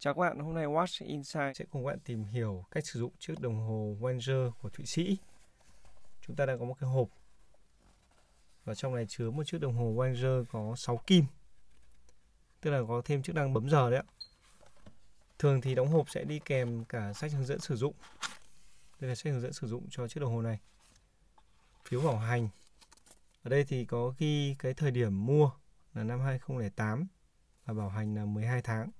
Chào các bạn, hôm nay Watch Insight sẽ cùng bạn tìm hiểu cách sử dụng chiếc đồng hồ Wanger của Thụy Sĩ. Chúng ta đang có một cái hộp và trong này chứa một chiếc đồng hồ Wanger có 6 kim. Tức là có thêm chức năng bấm giờ đấy ạ. Thường thì đóng hộp sẽ đi kèm cả sách hướng dẫn sử dụng. Đây là sách hướng dẫn sử dụng cho chiếc đồng hồ này. Phiếu bảo hành. Ở đây thì có ghi cái thời điểm mua là năm 2008 và bảo hành là 12 tháng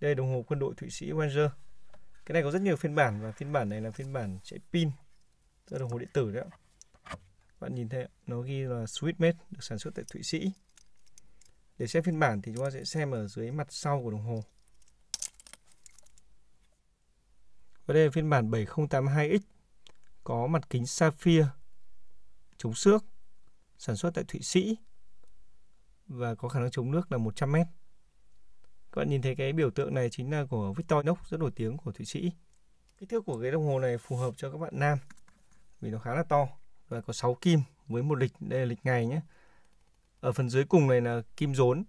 đây đồng hồ quân đội Thụy Sĩ Wenger, Cái này có rất nhiều phiên bản và phiên bản này là phiên bản chạy pin. Tức đồng hồ điện tử đấy ạ. Bạn nhìn thấy nó ghi là Swiss made được sản xuất tại Thụy Sĩ. Để xem phiên bản thì chúng ta sẽ xem ở dưới mặt sau của đồng hồ. Và đây là phiên bản 7082X có mặt kính sapphire chống xước sản xuất tại Thụy Sĩ và có khả năng chống nước là 100 mét. Các bạn nhìn thấy cái biểu tượng này chính là của Victorinox rất nổi tiếng của Thụy Sĩ. Kích thước của cái đồng hồ này phù hợp cho các bạn nam vì nó khá là to và có 6 kim với một lịch đây là lịch ngày nhé. Ở phần dưới cùng này là kim rốn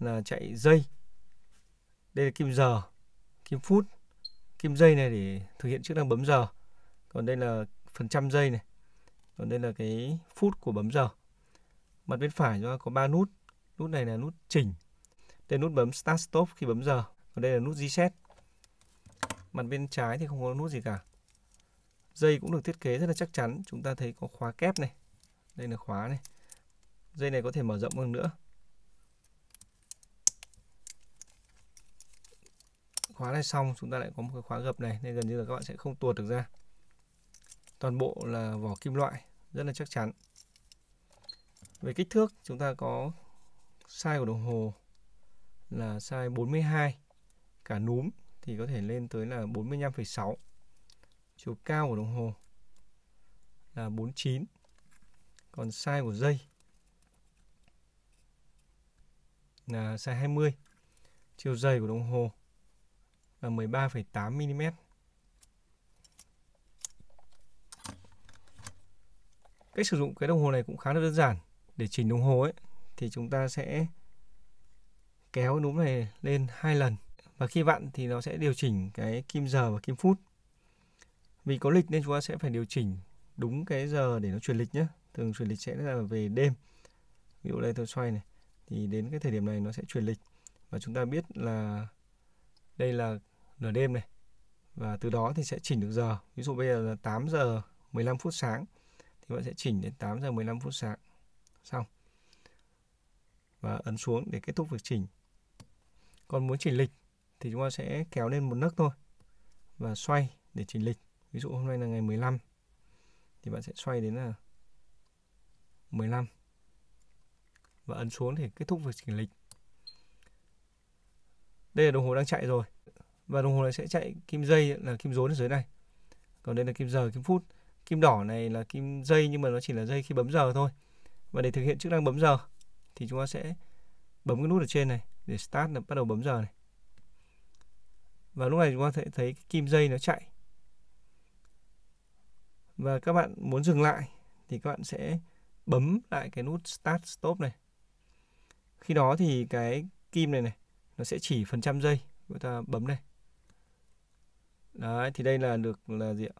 là chạy dây. Đây là kim giờ, kim phút, kim dây này để thực hiện chức năng bấm giờ. Còn đây là phần trăm dây này. Còn đây là cái phút của bấm giờ. Mặt bên phải chúng có 3 nút. Nút này là nút chỉnh, đây nút bấm Start Stop khi bấm giờ. Còn đây là nút Reset. Mặt bên trái thì không có nút gì cả. Dây cũng được thiết kế rất là chắc chắn. Chúng ta thấy có khóa kép này. Đây là khóa này. Dây này có thể mở rộng hơn nữa. Khóa này xong chúng ta lại có một cái khóa gập này. Nên gần như là các bạn sẽ không tuột được ra. Toàn bộ là vỏ kim loại. Rất là chắc chắn. Về kích thước chúng ta có size của đồng hồ là size 42 cả núm thì có thể lên tới là 45,6 chiều cao của đồng hồ là 49 còn size của dây là size 20 chiều dày của đồng hồ là 13,8 mm cách sử dụng cái đồng hồ này cũng khá là đơn giản để chỉnh đồng hồ ấy thì chúng ta sẽ kéo núm này lên hai lần và khi vặn thì nó sẽ điều chỉnh cái kim giờ và kim phút vì có lịch nên chúng ta sẽ phải điều chỉnh đúng cái giờ để nó chuyển lịch nhé thường chuyển lịch sẽ là về đêm ví dụ đây tôi xoay này thì đến cái thời điểm này nó sẽ chuyển lịch và chúng ta biết là đây là nửa đêm này và từ đó thì sẽ chỉnh được giờ ví dụ bây giờ là 8 giờ 15 phút sáng thì bạn sẽ chỉnh đến 8 giờ 15 phút sáng xong và ấn xuống để kết thúc việc chỉnh còn muốn chỉnh lịch thì chúng ta sẽ kéo lên một nấc thôi và xoay để chỉnh lịch ví dụ hôm nay là ngày 15 thì bạn sẽ xoay đến là 15 và ấn xuống thì kết thúc việc chỉnh lịch đây là đồng hồ đang chạy rồi và đồng hồ này sẽ chạy kim dây là kim rốn ở dưới này còn đây là kim giờ kim phút kim đỏ này là kim dây nhưng mà nó chỉ là dây khi bấm giờ thôi và để thực hiện chức năng bấm giờ thì chúng ta sẽ bấm cái nút ở trên này để start là bắt đầu bấm giờ này và lúc này chúng ta sẽ thấy cái kim dây nó chạy và các bạn muốn dừng lại thì các bạn sẽ bấm lại cái nút start stop này khi đó thì cái kim này này nó sẽ chỉ phần trăm giây chúng ta bấm đây đấy thì đây là được là gì ạ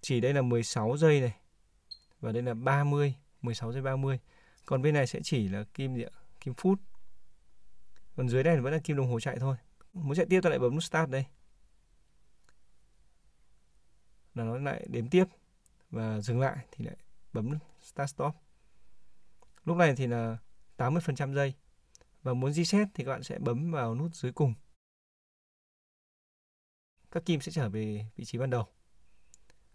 chỉ đây là 16 giây này và đây là 30 16 giây 30 còn bên này sẽ chỉ là kim gì ạ kim phút còn dưới đây vẫn là kim đồng hồ chạy thôi muốn chạy tiếp tôi lại bấm nút start đây là nó lại đếm tiếp và dừng lại thì lại bấm start stop lúc này thì là 80% giây và muốn reset thì các bạn sẽ bấm vào nút dưới cùng các kim sẽ trở về vị trí ban đầu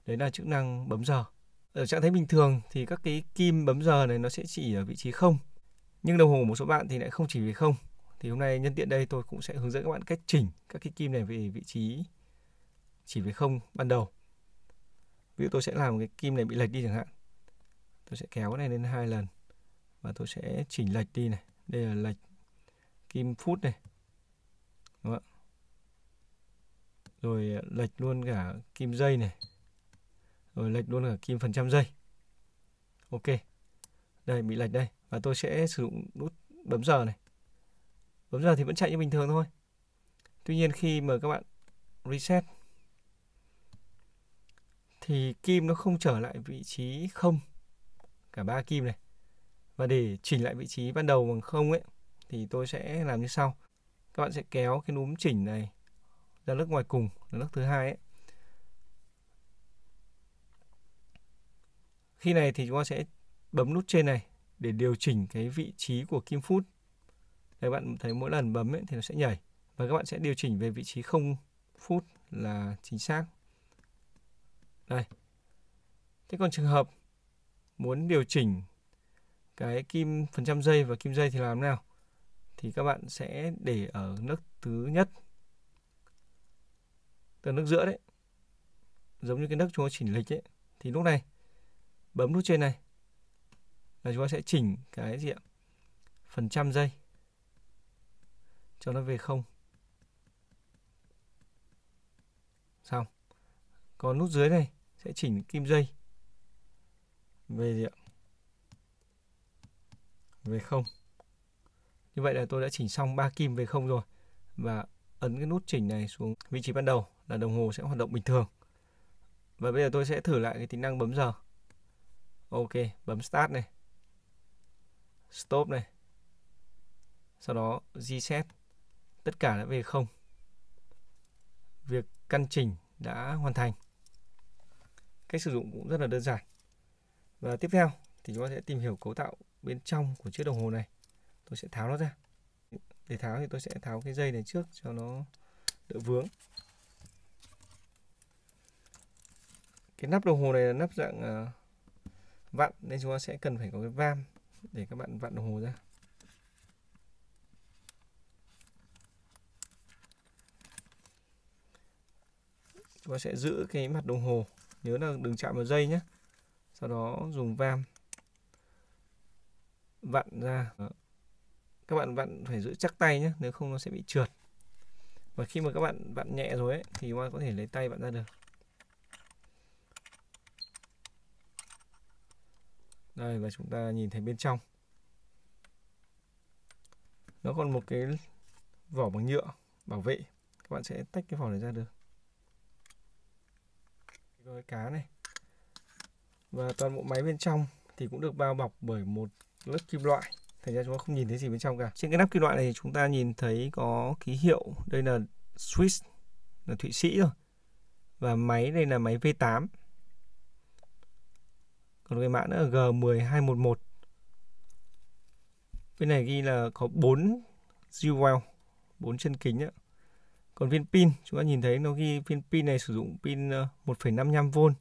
đấy là chức năng bấm giờ ở trạng thái bình thường thì các cái kim bấm giờ này nó sẽ chỉ ở vị trí không nhưng đồng hồ của một số bạn thì lại không chỉ về không thì hôm nay nhân tiện đây tôi cũng sẽ hướng dẫn các bạn cách chỉnh các cái kim này về vị trí chỉ về không ban đầu ví dụ tôi sẽ làm cái kim này bị lệch đi chẳng hạn tôi sẽ kéo cái này lên hai lần và tôi sẽ chỉnh lệch đi này đây là lệch kim phút này đúng không rồi ờ, lệch luôn cả kim dây này rồi lệch luôn cả kim phần trăm dây ok đây bị lệch đây và tôi sẽ sử dụng nút bấm giờ này bấm giờ thì vẫn chạy như bình thường thôi tuy nhiên khi mà các bạn reset thì kim nó không trở lại vị trí không cả ba kim này và để chỉnh lại vị trí ban đầu bằng không ấy thì tôi sẽ làm như sau các bạn sẽ kéo cái núm chỉnh này ra lớp ngoài cùng là lớp thứ hai ấy khi này thì chúng ta sẽ bấm nút trên này để điều chỉnh cái vị trí của kim phút các bạn thấy mỗi lần bấm ấy, thì nó sẽ nhảy và các bạn sẽ điều chỉnh về vị trí không phút là chính xác đây thế còn trường hợp muốn điều chỉnh cái kim phần trăm giây và kim giây thì làm nào thì các bạn sẽ để ở nước thứ nhất từ nước giữa đấy giống như cái nước chúng ta chỉnh lịch ấy thì lúc này bấm nút trên này là chúng ta sẽ chỉnh cái gì ạ phần trăm giây cho nó về không xong còn nút dưới này sẽ chỉnh kim dây về gì ạ về không như vậy là tôi đã chỉnh xong ba kim về không rồi và ấn cái nút chỉnh này xuống vị trí ban đầu là đồng hồ sẽ hoạt động bình thường và bây giờ tôi sẽ thử lại cái tính năng bấm giờ ok bấm start này stop này sau đó reset tất cả đã về không việc căn chỉnh đã hoàn thành cách sử dụng cũng rất là đơn giản và tiếp theo thì chúng ta sẽ tìm hiểu cấu tạo bên trong của chiếc đồng hồ này tôi sẽ tháo nó ra để tháo thì tôi sẽ tháo cái dây này trước cho nó đỡ vướng cái nắp đồng hồ này là nắp dạng à, vặn nên chúng ta sẽ cần phải có cái vam để các bạn vặn đồng hồ ra chúng ta sẽ giữ cái mặt đồng hồ nhớ là đừng chạm vào dây nhé sau đó dùng vam vặn ra đó. các bạn vặn phải giữ chắc tay nhé nếu không nó sẽ bị trượt và khi mà các bạn vặn nhẹ rồi ấy, thì chúng ta có thể lấy tay vặn ra được đây và chúng ta nhìn thấy bên trong nó còn một cái vỏ bằng nhựa bảo vệ các bạn sẽ tách cái vỏ này ra được cái cá này và toàn bộ máy bên trong thì cũng được bao bọc bởi một lớp kim loại thành ra chúng ta không nhìn thấy gì bên trong cả trên cái nắp kim loại này chúng ta nhìn thấy có ký hiệu đây là Swiss là Thụy Sĩ rồi và máy đây là máy V8 còn cái mã nữa là G10211 bên này ghi là có 4 jewel 4 chân kính ạ còn viên pin, chúng ta nhìn thấy nó ghi viên pin này sử dụng pin 1,55V ờ,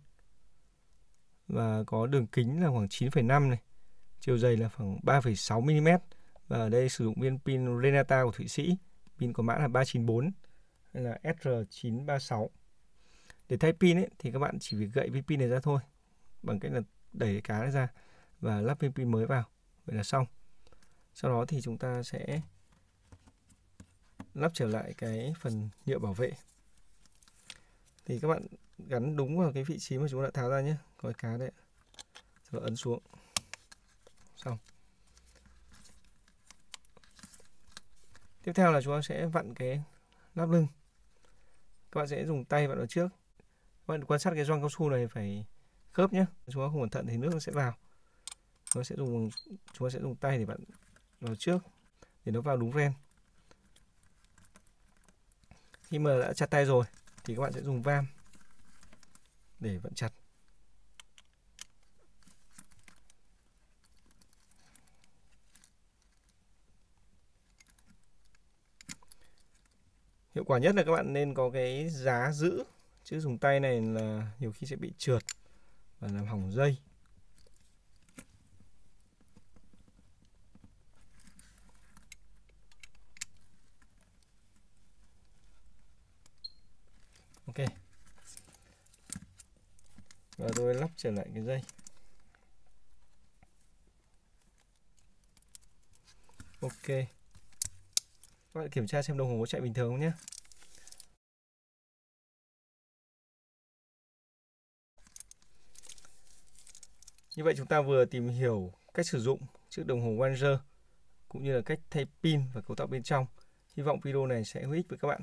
và có đường kính là khoảng 9,5 này, chiều dày là khoảng 3,6mm và ở đây sử dụng viên pin Renata của Thụy Sĩ, pin có mã là 394 hay là SR936. Để thay pin ấy, thì các bạn chỉ việc gậy viên pin này ra thôi bằng cách là đẩy cái cá ra và lắp viên pin mới vào. Vậy là xong. Sau đó thì chúng ta sẽ lắp trở lại cái phần nhựa bảo vệ thì các bạn gắn đúng vào cái vị trí mà chúng ta đã tháo ra nhé coi cá đấy rồi ấn xuống xong tiếp theo là chúng ta sẽ vặn cái lắp lưng các bạn sẽ dùng tay vặn vào trước các bạn quan sát cái gioăng cao su này phải khớp nhé chúng ta không cẩn thận thì nước nó sẽ vào chúng ta sẽ dùng chúng ta sẽ dùng tay để vặn vào trước để nó vào đúng ren khi mà đã chặt tay rồi thì các bạn sẽ dùng vam để vẫn chặt hiệu quả nhất là các bạn nên có cái giá giữ chứ dùng tay này là nhiều khi sẽ bị trượt và làm hỏng dây ok và tôi lắp trở lại cái dây ok các bạn kiểm tra xem đồng hồ chạy bình thường không nhé Như vậy chúng ta vừa tìm hiểu cách sử dụng chiếc đồng hồ Wanger cũng như là cách thay pin và cấu tạo bên trong. Hy vọng video này sẽ hữu ích với các bạn.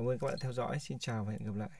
Cảm ơn các bạn đã theo dõi. Xin chào và hẹn gặp lại.